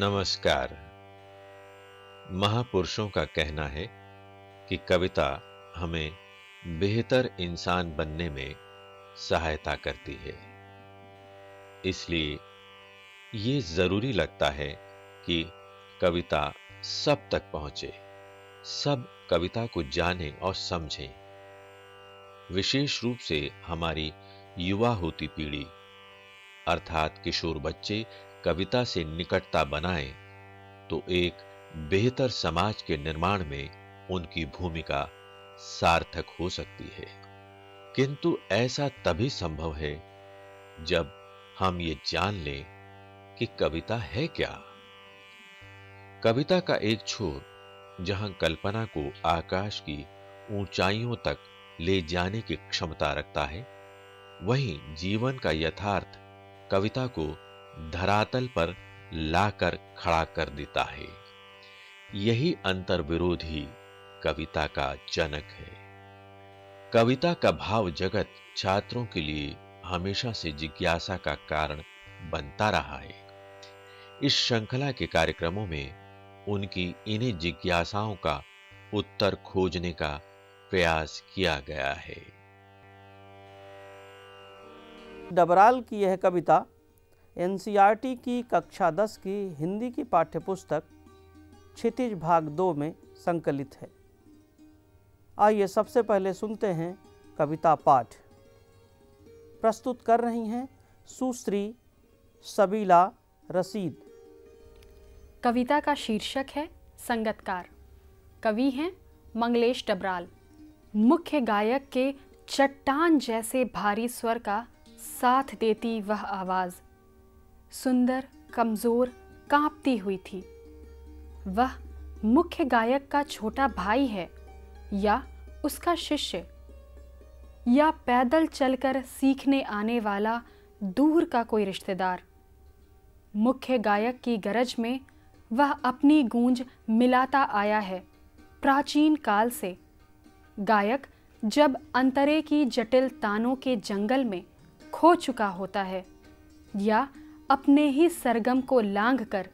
नमस्कार महापुरुषों का कहना है कि कविता हमें बेहतर इंसान बनने में सहायता करती है इसलिए ये जरूरी लगता है कि कविता सब तक पहुंचे सब कविता को जाने और समझें विशेष रूप से हमारी युवा होती पीढ़ी अर्थात किशोर बच्चे कविता से निकटता बनाए तो एक बेहतर समाज के निर्माण में उनकी भूमिका सार्थक हो सकती है किंतु ऐसा तभी संभव है जब हम ये जान लें कि कविता है क्या कविता का एक छोर जहां कल्पना को आकाश की ऊंचाइयों तक ले जाने की क्षमता रखता है वहीं जीवन का यथार्थ कविता को धरातल पर लाकर खड़ा कर देता है यही अंतर विरोधी कविता का जनक है कविता का भाव जगत छात्रों के लिए हमेशा से जिज्ञासा का कारण बनता रहा है इस श्रृंखला के कार्यक्रमों में उनकी इन्हीं जिज्ञासाओं का उत्तर खोजने का प्रयास किया गया है डबराल की यह कविता एन की कक्षा 10 की हिंदी की पाठ्यपुस्तक क्षितिज भाग दो में संकलित है आइए सबसे पहले सुनते हैं कविता पाठ प्रस्तुत कर रही हैं सुश्री सबीला रसीद कविता का शीर्षक है संगतकार कवि हैं मंगलेश डबराल मुख्य गायक के चट्टान जैसे भारी स्वर का साथ देती वह आवाज़ सुंदर कमज़ोर कांपती हुई थी वह मुख्य गायक का छोटा भाई है या उसका शिष्य या पैदल चलकर सीखने आने वाला दूर का कोई रिश्तेदार मुख्य गायक की गरज में वह अपनी गूंज मिलाता आया है प्राचीन काल से गायक जब अंतरे की जटिल तानों के जंगल में खो चुका होता है या अपने ही सरगम को लांग कर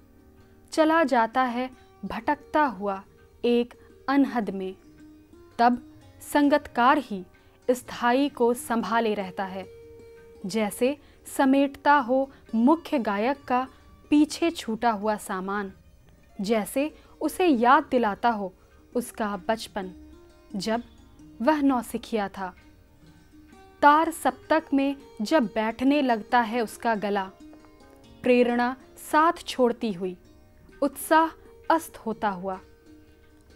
चला जाता है भटकता हुआ एक अनहद में तब संगतकार ही स्थाई को संभाले रहता है जैसे समेटता हो मुख्य गायक का पीछे छूटा हुआ सामान जैसे उसे याद दिलाता हो उसका बचपन जब वह नौसिखिया था तार सप्तक में जब बैठने लगता है उसका गला प्रेरणा साथ छोड़ती हुई उत्साह अस्त होता हुआ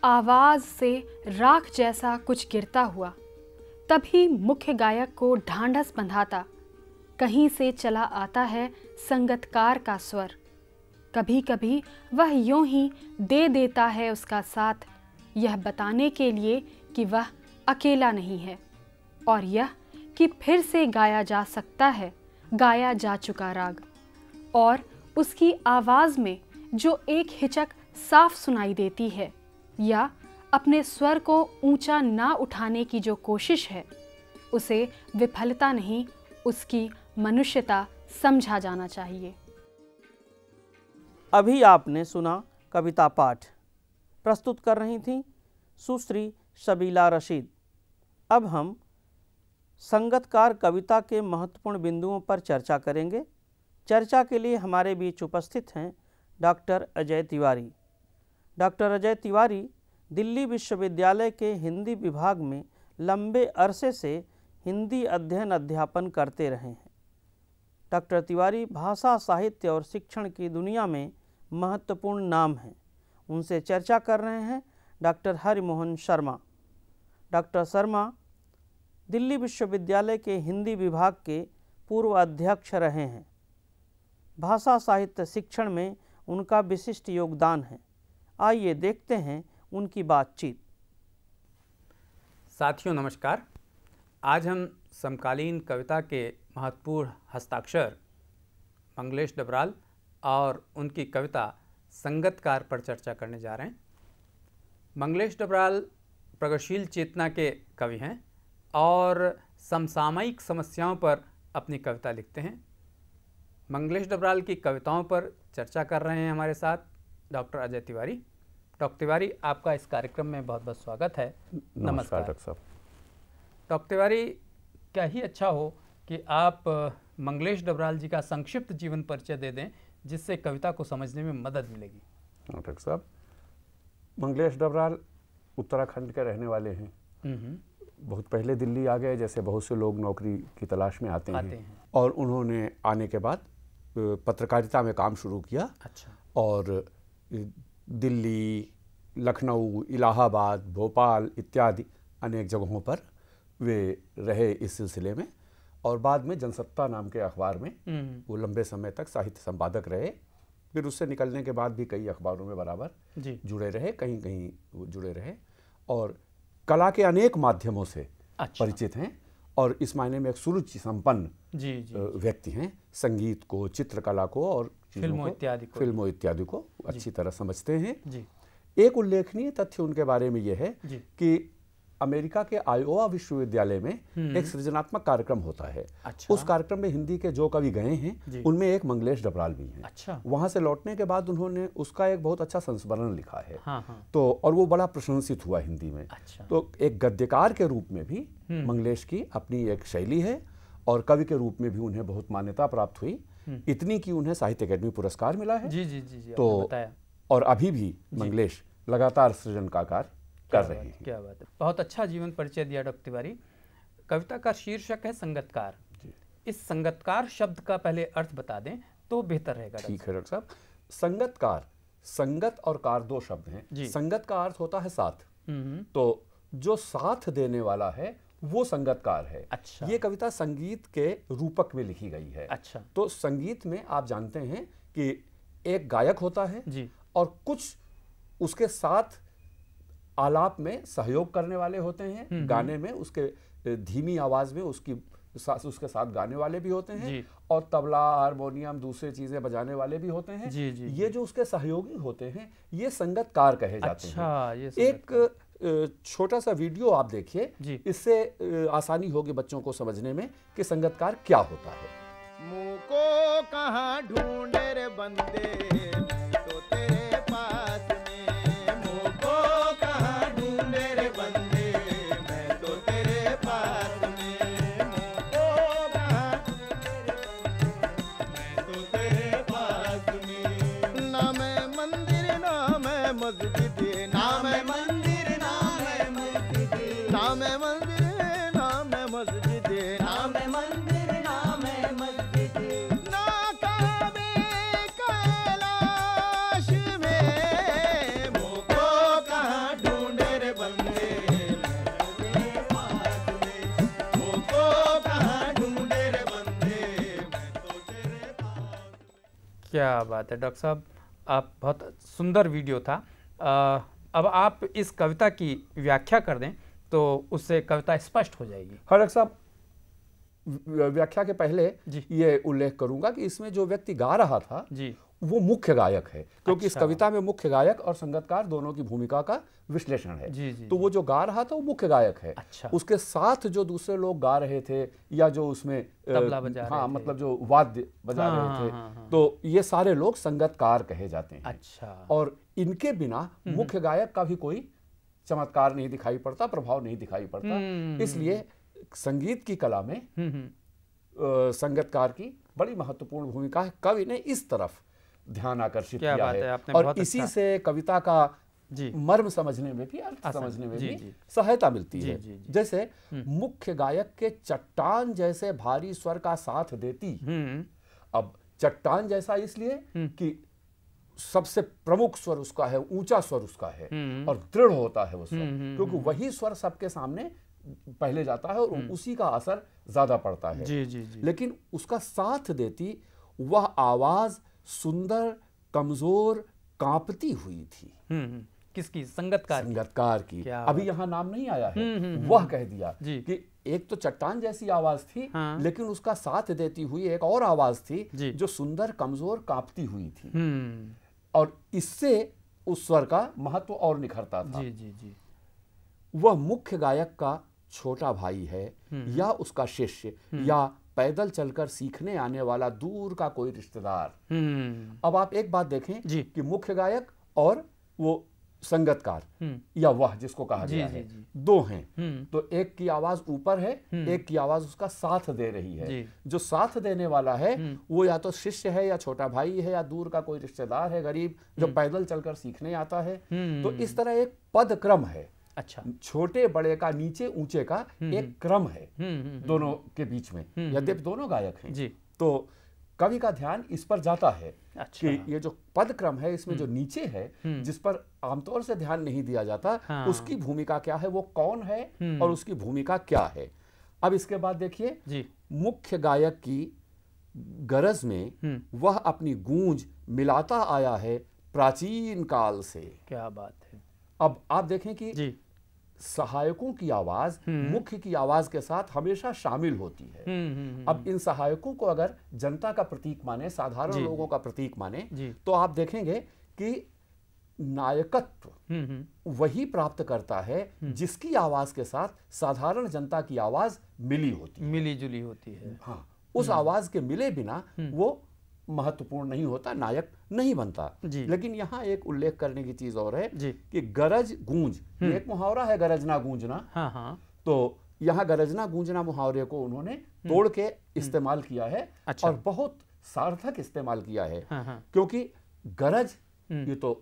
आवाज से राख जैसा कुछ गिरता हुआ तभी मुख्य गायक को ढांढस बंधाता कहीं से चला आता है संगतकार का स्वर कभी कभी वह यूं ही दे देता है उसका साथ यह बताने के लिए कि वह अकेला नहीं है और यह कि फिर से गाया जा सकता है गाया जा चुका राग और उसकी आवाज़ में जो एक हिचक साफ सुनाई देती है या अपने स्वर को ऊंचा ना उठाने की जो कोशिश है उसे विफलता नहीं उसकी मनुष्यता समझा जाना चाहिए अभी आपने सुना कविता पाठ प्रस्तुत कर रही थी सुश्री शबीला रशीद अब हम संगतकार कविता के महत्वपूर्ण बिंदुओं पर चर्चा करेंगे चर्चा के लिए हमारे बीच उपस्थित हैं डॉक्टर अजय तिवारी डॉक्टर अजय तिवारी दिल्ली विश्वविद्यालय के हिंदी विभाग में लंबे अरसे से हिंदी अध्ययन अध्यापन करते रहे हैं डॉक्टर तिवारी भाषा साहित्य और शिक्षण की दुनिया में महत्वपूर्ण नाम हैं उनसे चर्चा कर रहे हैं डॉक्टर हरिमोहन शर्मा डॉक्टर शर्मा दिल्ली विश्वविद्यालय के हिंदी विभाग के पूर्व अध्यक्ष रहे हैं भाषा साहित्य शिक्षण में उनका विशिष्ट योगदान है आइए देखते हैं उनकी बातचीत साथियों नमस्कार आज हम समकालीन कविता के महत्वपूर्ण हस्ताक्षर मंगलेश डबराल और उनकी कविता संगतकार पर चर्चा करने जा रहे हैं मंगलेश डबराल प्रगतिशील चेतना के कवि हैं और समसामयिक समस्याओं पर अपनी कविता लिखते हैं मंगलेश डबराल की कविताओं पर चर्चा कर रहे हैं हमारे साथ डॉक्टर अजय तिवारी डॉक्टर तिवारी आपका इस कार्यक्रम में बहुत बहुत स्वागत है नमस्कार डॉक्टर साहब डॉक्टर तिवारी क्या ही अच्छा हो कि आप मंगलेश डबराल जी का संक्षिप्त जीवन परिचय दे दें जिससे कविता को समझने में मदद मिलेगी हाँ, डॉक्टर साहब मंगलेश डबराल उत्तराखंड के रहने वाले हैं हम्म, हम्म। बहुत पहले दिल्ली आ गए जैसे बहुत से लोग नौकरी की तलाश में आते, आते हैं।, हैं और उन्होंने आने के बाद पत्रकारिता में काम शुरू किया अच्छा और दिल्ली लखनऊ इलाहाबाद भोपाल इत्यादि अनेक जगहों पर वे रहे इस सिलसिले में और बाद में जनसत्ता नाम के अखबार में हम्म। वो लंबे समय तक साहित्य संपादक रहे फिर उससे निकलने के बाद भी कई अखबारों में बराबर जुड़े रहे कहीं कहीं जुड़े रहे और कला के अनेक माध्यमों से अच्छा। परिचित हैं और इस मायने में एक सुरुचि संपन्न व्यक्ति हैं संगीत को चित्रकला को और फिल्मों इत्यादि को फिल्मों इत्यादि को अच्छी तरह समझते हैं एक उल्लेखनीय तथ्य उनके बारे में यह है कि अमेरिका के आयोवा विश्वविद्यालय में हम्म। एक सृजनात्मक कार्यक्रम होता है अच्छा। उस कार्यक्रम में हिंदी के जो कवि गए हैं उनमें एक मंगलेश डबराल भी हैं अच्छा। वहां से लौटने के बाद उन्होंने उसका एक बहुत अच्छा संस्मरण लिखा है हाँ हाँ। तो और वो बड़ा प्रशंसित हुआ हिंदी में अच्छा। तो एक गद्यकार के रूप में भी हम्म। मंगलेश की अपनी एक शैली है और कवि के रूप में भी उन्हें बहुत मान्यता प्राप्त हुई हम्म। इतनी की उन्हें साहित्य अकेडमी पुरस्कार मिला है तो और अभी भी मंगलेश लगातार सृजन का कार्य कर रही है क्या बात है बहुत अच्छा जीवन परिचय दिया डॉक्टर तिवारी कविता का शीर्षक है संगतकार इस संगतकार शब्द का पहले अर्थ बता दें तो बेहतर रहेगा ठीक है डॉक्टर साहब संगतकार संगत और कार दो शब्द हैं संगत का अर्थ होता है साथ हम्म, हम्म। तो जो साथ देने वाला है वो संगतकार है अच्छा ये कविता संगीत के रूपक में लिखी गई है अच्छा तो संगीत में आप जानते हैं कि एक गायक होता है जी और कुछ उसके साथ आलाप में सहयोग करने वाले होते हैं हम्म, हम्म। गाने में उसके धीमी आवाज में उसकी सास उसके साथ गाने वाले भी होते हैं और तबला हारमोनियम दूसरी चीजें बजाने वाले भी होते हैं जी, जी, ये जो उसके सहयोगी होते हैं ये संगतकार कहे जाते अच्छा, हैं एक छोटा सा वीडियो आप देखिए इससे आसानी होगी बच्चों को समझने में कि संगतकार क्या होता है मुँह को कहाँ ढूंढे बंदे तो तेरे पास क्या बात है डॉक्टर साहब आप बहुत सुंदर वीडियो था आ, अब आप इस कविता की व्याख्या कर दें तो उससे कविता स्पष्ट हो जाएगी हाँ डॉक्टर साहब व्याख्या के पहले ये उल्लेख करूंगा कि इसमें जो व्यक्ति गा रहा था जी वो मुख्य गायक है क्योंकि अच्छा। इस कविता में मुख्य गायक और संगतकार दोनों की भूमिका का विश्लेषण है जी, जी, तो वो जो गा रहा था वो मुख्य गायक है अच्छा। उसके साथ जो दूसरे लोग गा रहे थे या जो उसमें तबला बजा हाँ मतलब जो वाद्य बजा हाँ, रहे हाँ, थे हाँ, हाँ, तो ये सारे लोग संगतकार कहे जाते हैं अच्छा और इनके बिना हम्म। मुख्य गायक का भी कोई चमत्कार नहीं दिखाई पड़ता प्रभाव नहीं दिखाई पड़ता हम्म। इसलिए संगीत की कला में हम्म, संगतकार की बड़ी महत्वपूर्ण भूमिका है कवि ने इस तरफ ध्यान आकर्षित किया है, है और इसी अच्छा- से कविता का जी मर्म समझने में भी अर्थ समझने में जी, भी सहायता मिलती जी, है जी, जी, जैसे हम्म। मुख्य गायक के चट्टान जैसे भारी स्वर का साथ देती हम्म। अब चट्टान जैसा इसलिए हम्म। कि सबसे प्रमुख स्वर उसका है ऊंचा स्वर उसका है और दृढ़ होता है वो स्वर क्योंकि वही स्वर सबके सामने पहले जाता है और उसी का असर ज्यादा पड़ता है जी, जी, जी। लेकिन उसका साथ देती वह आवाज सुंदर कमजोर कांपती हुई थी हम्म, हम्म। किसकी संगतकार संगतकार की, की। अभी यहाँ नाम नहीं आया है हम्म, वह कह दिया कि एक तो चट्टान जैसी आवाज थी हाँ। लेकिन उसका साथ देती हुई एक और आवाज थी जो सुंदर कमजोर कांपती हुई थी और इससे उस स्वर का महत्व और निखरता था जी जी जी वह मुख्य गायक का छोटा भाई है या उसका शिष्य या पैदल चलकर सीखने आने वाला दूर का कोई रिश्तेदार हम्म। अब आप एक बात देखें कि मुख्य गायक और वो संगतकार हम्म। या वह जिसको कहा जी, गया जी, है जी. दो हैं हम्म। तो एक की आवाज ऊपर है एक की आवाज उसका साथ दे रही है जो साथ देने वाला है वो या तो शिष्य है या छोटा भाई है या दूर का कोई रिश्तेदार है गरीब जो पैदल चलकर सीखने आता है तो इस तरह एक पद क्रम है अच्छा छोटे बड़े का नीचे ऊंचे का हम्म, एक हम्म। क्रम है हम्म, दोनों के बीच में यद्यपि दोनों गायक हैं जी तो कवि का ध्यान इस पर जाता है अच्छा। कि ये जो पद क्रम है इसमें जो नीचे है जिस पर आमतौर से ध्यान नहीं दिया जाता हाँ। उसकी भूमिका क्या है वो कौन है और उसकी भूमिका क्या है अब इसके बाद देखिए मुख्य गायक की गरज में वह अपनी गूंज मिलाता आया है प्राचीन काल से क्या बात है अब आप देखें कि सहायकों की आवाज हम्म। मुख्य की आवाज के साथ हमेशा शामिल होती है हम्म, हम्म, अब इन सहायकों को अगर जनता का प्रतीक माने साधारण लोगों का प्रतीक माने तो आप देखेंगे कि नायकत्व वही प्राप्त करता है जिसकी आवाज के साथ साधारण जनता की आवाज मिली होती है मिली जुली होती है हाँ उस आवाज के मिले बिना वो महत्वपूर्ण नहीं होता नायक नहीं बनता लेकिन यहाँ एक उल्लेख करने की चीज और है कि गरज गूंज हम्म। एक मुहावरा है गरजना गूंजना हाँ हाँ तो यहाँ गरजना गूंजना मुहावरे को उन्होंने हम्म। तोड़ के हम्म। इस्तेमाल किया है अच्छा। और बहुत सार्थक इस्तेमाल किया है हाँ हाँ। क्योंकि गरज ये तो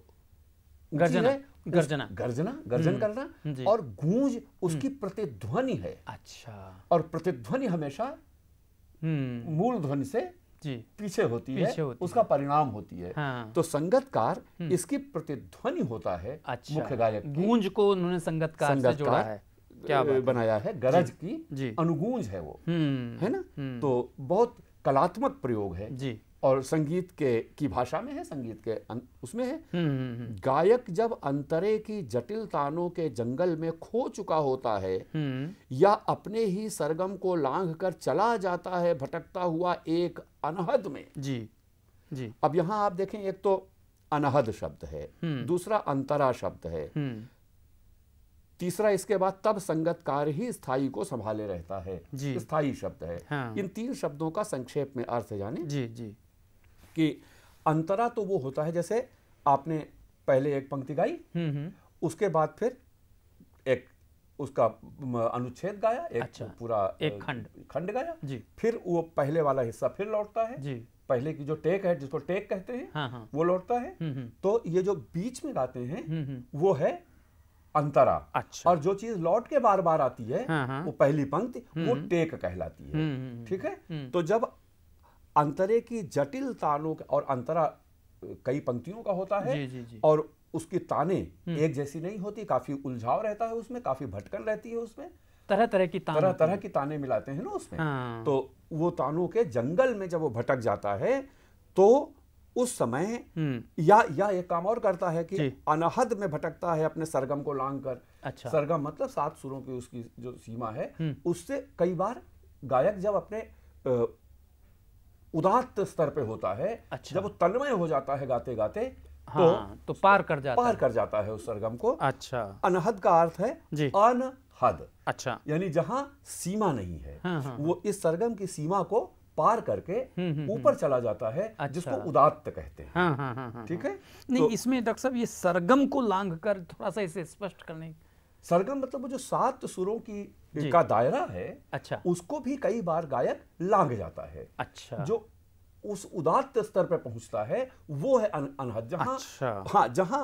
गर्जना है गर्जना गर्जना गर्जन करना और गूंज उसकी प्रतिध्वनि है अच्छा और प्रतिध्वनि हमेशा मूल ध्वनि से जी पीछे होती पीछे है होती उसका है। परिणाम होती है हाँ। तो संगतकार हम्म। इसकी प्रतिध्वनि होता है अच्छा। मुख्य गायक गूंज को उन्होंने संगतकार संगत से जोड़ा है क्या बनाया है गरज की अनुगूंज है वो हम्म। है ना हम्म। तो बहुत कलात्मक प्रयोग है जी और संगीत के की भाषा में है संगीत के अन, अं, उसमें है हम्म, हम्म, हम्म। गायक जब अंतरे की जटिल तानों के जंगल में खो चुका होता है या अपने ही सरगम को लांग कर चला जाता है भटकता हुआ एक अनहद में जी जी अब यहां आप देखें एक तो अनहद शब्द है दूसरा अंतरा शब्द है तीसरा इसके बाद तब संगतकार ही स्थाई को संभाले रहता है स्थाई शब्द है हाँ। इन तीन शब्दों का संक्षेप में अर्थ जाने जी जी कि अंतरा तो वो होता है जैसे आपने पहले एक पंक्ति गाई हम्म, हम्म। उसके बाद फिर एक उसका अनुच्छेद गाया एक अच्छा, पूरा एक खंड खंड गाया जी फिर वो पहले वाला हिस्सा फिर लौटता है जी पहले की जो टेक है जिसको टेक कहते हैं हाँ हाँ। वो लौटता है हम्म, तो ये जो बीच में गाते हैं वो है अंतरा अच्छा और जो चीज लौट के बार बार आती है हाँ हाँ। वो पहली पंक्ति वो टेक कहलाती है ठीक है तो जब अंतरे की जटिल तानों और अंतरा कई पंक्तियों का होता है जी, जी, जी. और उसकी ताने हम्म। एक जैसी नहीं होती काफी उलझाव रहता है उसमें काफी भटकन रहती है उसमें तरह तरह की तरह तरह की ताने मिलाते हैं ना उसमें हाँ। तो वो तानों के जंगल में जब वो भटक जाता है तो उस समय हम्म। या या एक काम और करता है कि अनहद में भटकता है अपने सरगम को लांग कर अच्छा। सरगम मतलब सात सुरों की उसकी जो सीमा है हम्म। उससे कई बार गायक जब अपने उदात्त स्तर पे होता है अच्छा। जब वो तन्मय हो जाता है गाते गाते तो हाँ, तो, तो पार कर जाता पार है। कर जाता है उस सरगम को अच्छा अनहद का अर्थ है जी अनहद अच्छा यानी जहाँ सीमा नहीं है हाँ, हाँ, वो इस सरगम की सीमा को पार करके हम्म, हम्म, हम्म। ऊपर चला जाता है अच्छा। जिसको उदात्त कहते हैं हाँ, हाँ, हाँ, ठीक है नहीं तो, इसमें डॉक्टर साहब ये सरगम को लांघकर थोड़ा सा इसे स्पष्ट करने की सरगम मतलब वो जो सात सुरों की का दायरा है अच्छा उसको भी कई बार गायक लांग जाता है अच्छा जो उस उदात्त स्तर पर पहुंचता है वो है अन, अनहद जहां अच्छा। हाँ जहां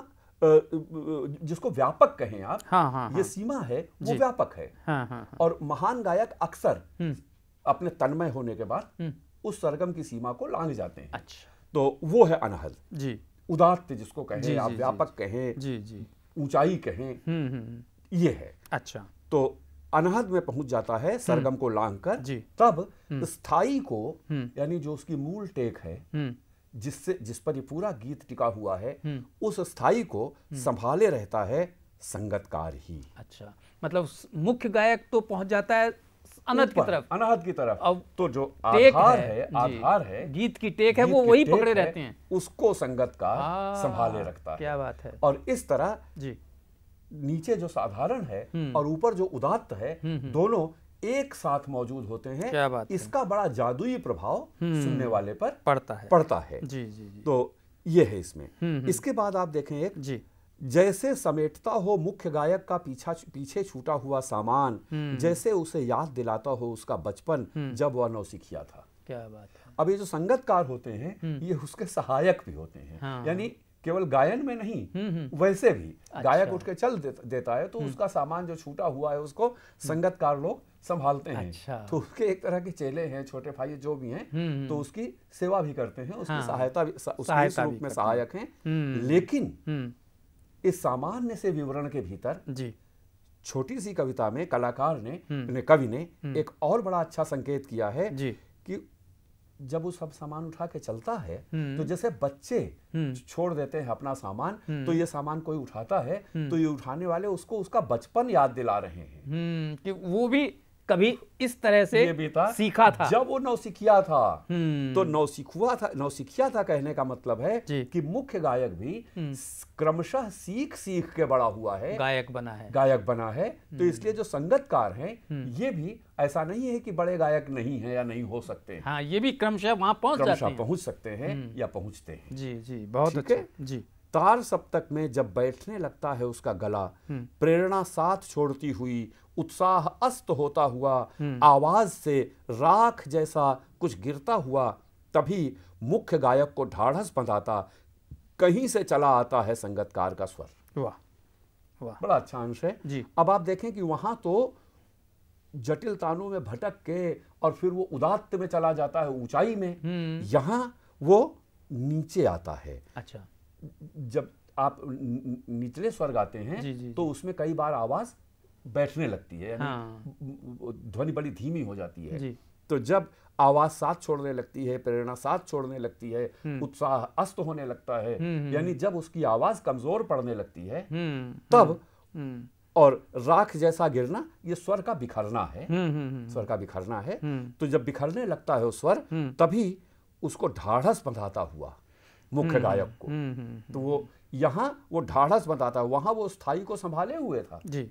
जिसको व्यापक कहें आप हाँ, हाँ, हाँ। ये सीमा है वो व्यापक है हाँ, हाँ, हाँ, और महान गायक अक्सर हम्म। अपने तन्मय होने के बाद हम्म। उस सरगम की सीमा को लांग जाते हैं अच्छा तो वो है अनहद जी उदात्त जिसको कहें आप व्यापक कहें जी जी ऊंचाई कहें हम्म, ये है अच्छा तो अनहद में पहुंच जाता है सरगम हम्म। को लांग कर तब हम्म। स्थाई को हम्म। यानी जो उसकी मूल टेक है जिससे जिस पर ये पूरा गीत टिका हुआ है उस स्थाई को संभाले रहता है संगतकार ही अच्छा मतलब मुख्य गायक तो पहुंच जाता है अनहद की तरफ अनहद की तरफ अब तो जो आधार है, है आधार है गीत की टेक है वो वही पकड़े रहते हैं उसको संगत का संभाले रखता है क्या बात है और इस तरह जी नीचे जो साधारण है हम्म। और ऊपर जो उदात्त है हम्म, हम्म। दोनों एक साथ मौजूद होते हैं क्या बात इसका है? बड़ा जादुई प्रभाव सुनने वाले पर पड़ता है पड़ता है जी जी, जी। तो यह है इसमें इसके बाद आप देखें एक जी जैसे समेटता हो मुख्य गायक का पीछा पीछे छूटा हुआ सामान जैसे उसे याद दिलाता हो उसका बचपन जब वह नौसिखिया था क्या बात है अब ये जो संगतकार होते हैं ये उसके सहायक भी होते हैं हाँ। यानी केवल गायन में नहीं हम्म, हम्म। वैसे भी अच्छा। गायक उठ के चल देता है तो हम्म। उसका सामान जो छूटा हुआ है उसको संगतकार लोग संभालते हैं अच्छा। तो उसके एक तरह के चेले हैं छोटे भाई जो भी हैं तो उसकी सेवा भी करते हैं उसकी हाँ। सहायता भी उसके इस रूप में सहायक हैं लेकिन इस सामान्य से विवरण के भीतर छोटी सी कविता में कलाकार ने कवि ने एक और बड़ा अच्छा संकेत किया है कि जब वो सब सामान उठा के चलता है हम्म। तो जैसे बच्चे हम्म। छोड़ देते हैं अपना सामान हम्म। तो ये सामान कोई उठाता है तो ये उठाने वाले उसको उसका बचपन याद दिला रहे हैं कि वो भी कभी इस तरह से था सीखा था जब वो नौसिखिया था हम्म। तो नौसिखुआ था नौसिखिया था कहने का मतलब है कि मुख्य गायक भी हम्म। क्रमशः सीख सीख के बड़ा हुआ है गायक बना है गायक बना है तो हम्म। इसलिए जो संगतकार हैं ये भी ऐसा नहीं है कि बड़े गायक नहीं है या नहीं हो सकते हाँ ये भी क्रमशः वहां पहुंच क्रमशः पहुंच सकते हैं या पहुंचते हैं जी जी बहुत अच्छे जी तार सप्तक में जब बैठने लगता है उसका गला हम्म। प्रेरणा साथ छोड़ती हुई उत्साह अस्त होता हुआ हम्म। आवाज से राख जैसा कुछ गिरता हुआ तभी मुख्य गायक को ढाढ़स बंधाता कहीं से चला आता है संगतकार का स्वर वाह वाह बड़ा अच्छा अंश है जी अब आप देखें कि वहां तो जटिल तानों में भटक के और फिर वो उदात्त में चला जाता है ऊंचाई में हम्म। यहाँ वो नीचे आता है अच्छा जब आप निचले स्वर गाते हैं जी, जी, तो उसमें कई बार आवाज बैठने लगती है हाँ। ध्वनि बड़ी धीमी हो जाती है तो जब आवाज साथ छोड़ने लगती है प्रेरणा साथ छोड़ने लगती है हम्म। उत्साह अस्त होने लगता है हम्म, हम्म, यानी जब उसकी आवाज कमजोर पड़ने लगती है तब और राख जैसा गिरना ये स्वर का बिखरना है स्वर का बिखरना है तो जब बिखरने लगता है वो स्वर तभी उसको ढाढ़स बंधाता हुआ मुख्य गायक को हम्म, हम्म, हम्म, तो वो यहाँ वो ढाढ़स बताता है वहां वो स्थाई को संभाले हुए था जी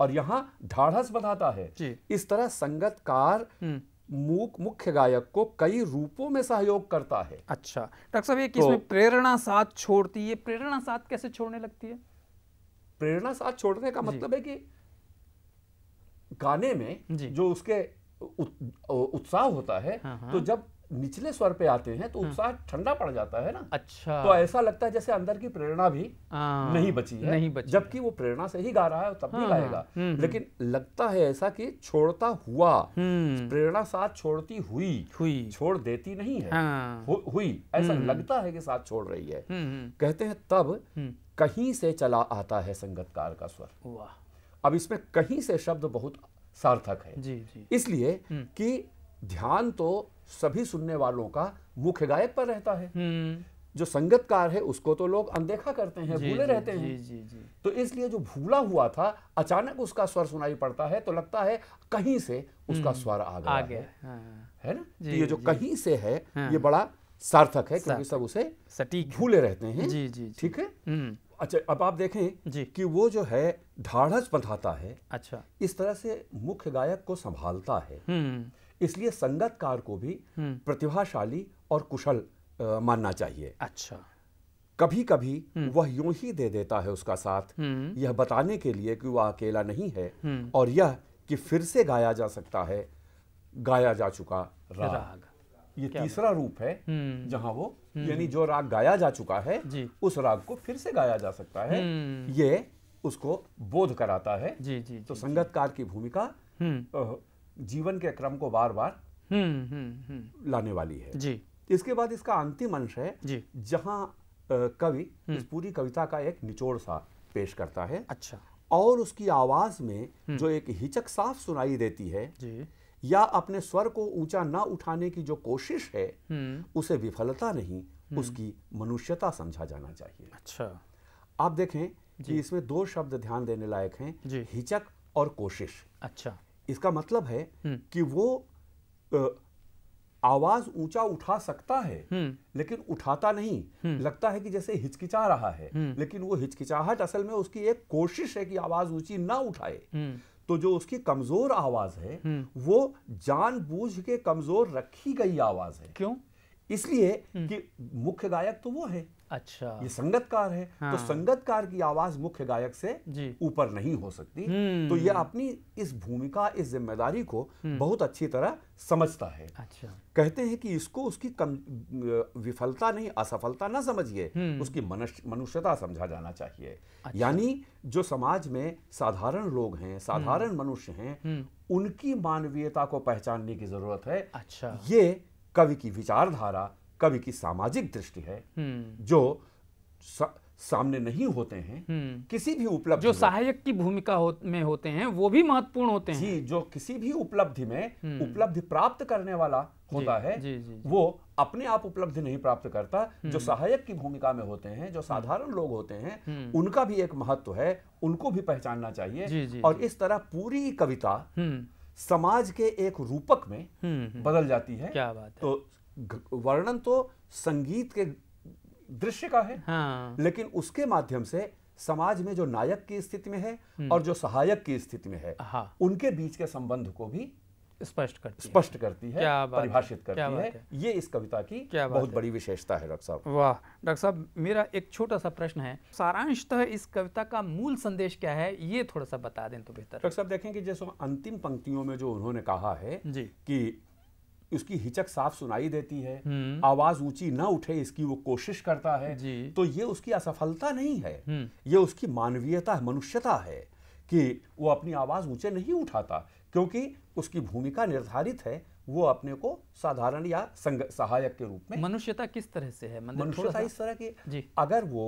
और यहाँ ढाढ़स बताता है इस तरह संगतकार मुख, मुख्य गायक को कई रूपों में सहयोग करता है अच्छा डॉक्टर साहब ये तो, किसमें प्रेरणा साथ छोड़ती है प्रेरणा साथ कैसे छोड़ने लगती है प्रेरणा साथ छोड़ने का मतलब है कि गाने में जो उसके उत्साह होता है हाँ, हाँ। तो जब निचले स्वर पे आते हैं तो हाँ। उत्साह ठंडा पड़ जाता है ना अच्छा तो ऐसा लगता है जैसे अंदर की प्रेरणा भी आ, नहीं बची है नहीं बची जबकि वो प्रेरणा से ही गा रहा है तब भी हाँ, हाँ। गाएगा हम्म, हम्म। लेकिन लगता है ऐसा कि छोड़ता हुआ हम्म। प्रेरणा साथ छोड़ती हुई हुई छोड़ देती नहीं है हाँ, हु, हुई ऐसा लगता है कि साथ छोड़ रही है कहते हैं तब कहीं से चला आता है संगतकार का स्वर अब इसमें कहीं से शब्द बहुत सार्थक है इसलिए कि ध्यान तो सभी सुनने वालों का मुख्य गायक पर रहता है हम्म। जो संगतकार है उसको तो लोग अनदेखा करते हैं भूले रहते हैं जी, जी, जी। तो इसलिए जो भूला हुआ था अचानक उसका स्वर सुनाई पड़ता है तो लगता है कहीं से उसका हम्म। स्वर आ गया, आ है, हाँ। है ना तो ये जो कहीं से है हाँ। ये बड़ा सार्थक है क्योंकि सब उसे सटीक भूले रहते हैं जी जी ठीक है हम्म। अच्छा अब आप देखें कि वो जो है ढाढ़स बंधाता है अच्छा इस तरह से मुख्य गायक को संभालता है इसलिए संगतकार को भी हम्म। प्रतिभाशाली और कुशल आ, मानना चाहिए अच्छा कभी कभी हम्म। वह यूं ही दे देता है उसका साथ हम्म। यह बताने के लिए कि वह अकेला नहीं है और यह कि फिर से गाया जा सकता है गाया जा चुका राग, राग। ये तीसरा रूप है जहां वो यानी जो राग गाया जा चुका है उस राग को फिर से गाया जा सकता है ये उसको बोध कराता है जी जी तो संगतकार की भूमिका जीवन के क्रम को बार बार हम्म, हम्म, हम्म। लाने वाली है जी इसके बाद इसका अंतिम अंश है जहां जहाँ कवि इस पूरी कविता का एक निचोड़ सा पेश करता है अच्छा और उसकी आवाज में जो एक हिचक साफ सुनाई देती है जी या अपने स्वर को ऊंचा ना उठाने की जो कोशिश है उसे विफलता नहीं उसकी मनुष्यता समझा जाना चाहिए अच्छा आप देखें कि इसमें दो शब्द ध्यान देने लायक हैं हिचक और कोशिश अच्छा इसका मतलब है हम्म। कि वो आवाज ऊंचा उठा सकता है हम्म। लेकिन उठाता नहीं हम्म। लगता है कि जैसे हिचकिचा रहा है लेकिन वो हिचकिचाहट असल में उसकी एक कोशिश है कि आवाज ऊंची ना उठाए तो जो उसकी कमजोर आवाज है वो जानबूझ के कमजोर रखी गई आवाज है क्यों इसलिए कि मुख्य गायक तो वो है अच्छा ये संगतकार है तो हाँ। तो संगतकार की आवाज मुख्य गायक से ऊपर नहीं हो सकती हम्म। तो ये अपनी इस भूमिका इस जिम्मेदारी को हम्म। बहुत अच्छी तरह समझता है अच्छा कहते हैं कि इसको उसकी कम विफलता नहीं असफलता ना समझिए हम्म। उसकी मनुष्यता समझा जाना चाहिए अच्छा। यानी जो समाज में साधारण लोग हैं साधारण मनुष्य हैं उनकी मानवीयता को पहचानने की जरूरत है अच्छा ये कवि की विचारधारा कवि की सामाजिक दृष्टि है हम्म। जो सा, सामने नहीं होते हैं हम्म। किसी भी उपलब्धि जो सहायक की भूमिका हो, में होते हैं वो भी महत्वपूर्ण होते हैं जो किसी भी उपलब्धि में हम्म। उपलब्धि प्राप्त करने वाला होता जी, है जी, जी, जी, वो अपने आप उपलब्धि नहीं प्राप्त करता जो सहायक की भूमिका में होते हैं जो साधारण लोग होते हैं उनका भी एक महत्व है उनको भी पहचानना चाहिए और इस तरह पूरी कविता समाज के एक रूपक में बदल जाती है क्या बात है तो वर्णन तो संगीत के दृश्य का है हाँ। लेकिन उसके माध्यम से समाज में जो नायक की स्थिति में है हम्म। और जो सहायक की स्थिति में है हाँ। उनके बीच के संबंध को भी स्पष्ट करती स्पष्ट करती है परिभाषित करती है।, ये इस कविता की क्या बहुत बड़ी विशेषता है डॉक्टर साहब वाह डॉक्टर साहब मेरा एक छोटा सा प्रश्न है सारांशतः इस कविता का मूल संदेश क्या है ये थोड़ा सा बता दें तो बेहतर डॉक्टर साहब देखें कि जैसे अंतिम पंक्तियों में जो उन्होंने कहा है कि उसकी हिचक साफ सुनाई देती है हम्म। आवाज ऊंची ना उठे इसकी वो कोशिश करता है तो ये उसकी असफलता नहीं है हम्म। ये उसकी मानवीयता है मनुष्यता है कि वो अपनी आवाज ऊंचे नहीं उठाता क्योंकि उसकी भूमिका निर्धारित है वो अपने को साधारण या सहायक के रूप में मनुष्यता किस तरह से है मतलब मनुष्यता इस तरह की अगर वो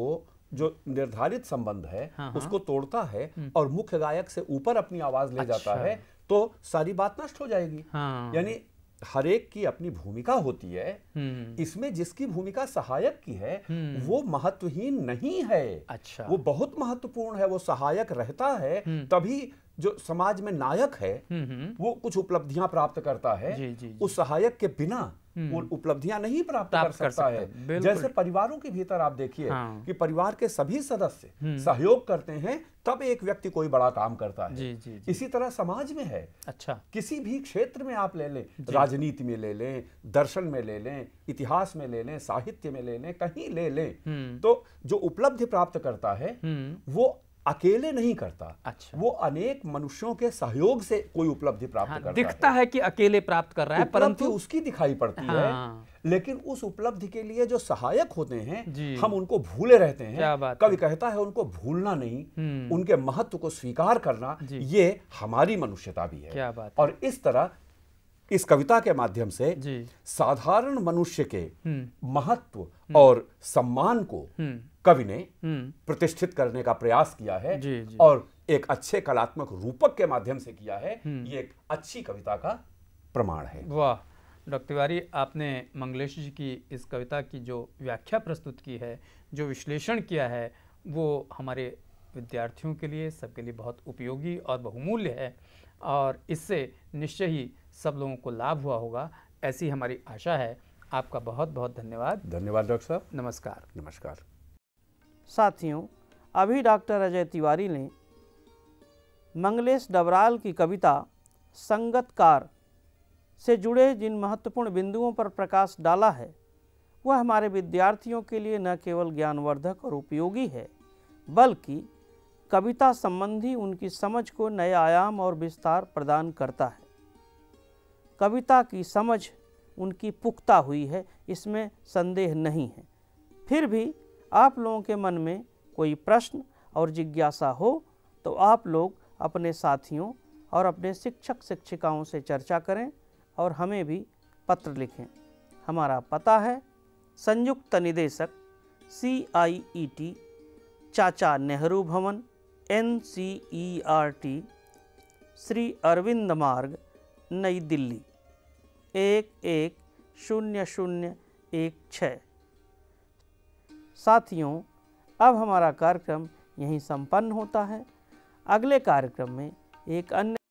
जो निर्धारित संबंध है हाँ हाँ। उसको तोड़ता है हम्म। और मुख्य गायक से ऊपर अपनी आवाज ले अच्छा। जाता है तो सारी बात नष्ट हो जाएगी हाँ। यानी हर एक की अपनी भूमिका होती है हम्म। इसमें जिसकी भूमिका सहायक की है हम्म। वो महत्वहीन नहीं है अच्छा वो बहुत महत्वपूर्ण है वो सहायक रहता है हम्म। तभी जो समाज में नायक है हम्म, हम्म। वो कुछ उपलब्धियां प्राप्त करता है जी, जी, जी। उस सहायक के बिना हम्म। वो उपलब्धियां नहीं प्राप्त कर सकता, कर सकता है जैसे परिवारों के भीतर आप देखिए हाँ। कि परिवार के सभी सदस्य सहयोग करते हैं तब एक व्यक्ति कोई बड़ा काम करता है जी, जी, जी। इसी तरह समाज में है अच्छा किसी भी क्षेत्र में आप ले लें राजनीति में ले लें दर्शन में ले लें इतिहास में ले लें साहित्य में ले लें कहीं ले लें तो जो उपलब्धि प्राप्त करता है वो अकेले नहीं करता अच्छा वो अनेक मनुष्यों के सहयोग से कोई उपलब्धि प्राप्त हाँ, करता दिखता है।, है कि अकेले प्राप्त कर रहा है परंतु उसकी दिखाई पड़ती हाँ। है लेकिन उस उपलब्धि के लिए जो सहायक होते हैं हम उनको भूले रहते हैं कवि कहता है उनको भूलना नहीं हम्म। उनके महत्व को स्वीकार करना ये हमारी मनुष्यता भी है और इस तरह इस कविता के माध्यम से साधारण मनुष्य के हम्म। महत्व हम्म। और सम्मान को कवि ने हम्म। प्रतिष्ठित करने का प्रयास किया है जी, जी। और एक अच्छे कलात्मक रूपक के माध्यम से किया है हम्म। ये एक अच्छी कविता का प्रमाण है वाह डॉक्टर तिवारी आपने मंगलेश जी की इस कविता की जो व्याख्या प्रस्तुत की है जो विश्लेषण किया है वो हमारे विद्यार्थियों के लिए सबके लिए बहुत उपयोगी और बहुमूल्य है और इससे निश्चय ही सब लोगों को लाभ हुआ होगा ऐसी हमारी आशा है आपका बहुत बहुत धन्यवाद धन्यवाद डॉक्टर साहब नमस्कार नमस्कार साथियों अभी डॉक्टर अजय तिवारी ने मंगलेश डबराल की कविता संगतकार से जुड़े जिन महत्वपूर्ण बिंदुओं पर प्रकाश डाला है वह हमारे विद्यार्थियों के लिए न केवल ज्ञानवर्धक और उपयोगी है बल्कि कविता संबंधी उनकी समझ को नए आयाम और विस्तार प्रदान करता है कविता की समझ उनकी पुख्ता हुई है इसमें संदेह नहीं है फिर भी आप लोगों के मन में कोई प्रश्न और जिज्ञासा हो तो आप लोग अपने साथियों और अपने शिक्षक शिक्षिकाओं से चर्चा करें और हमें भी पत्र लिखें हमारा पता है संयुक्त निदेशक सी आई E T Chacha Nehru Bhawan N C E R T Shri Arvind Marg Nai Delhi एक एक शून्य शून्य एक छः साथियों अब हमारा कार्यक्रम यहीं संपन्न होता है अगले कार्यक्रम में एक अन्य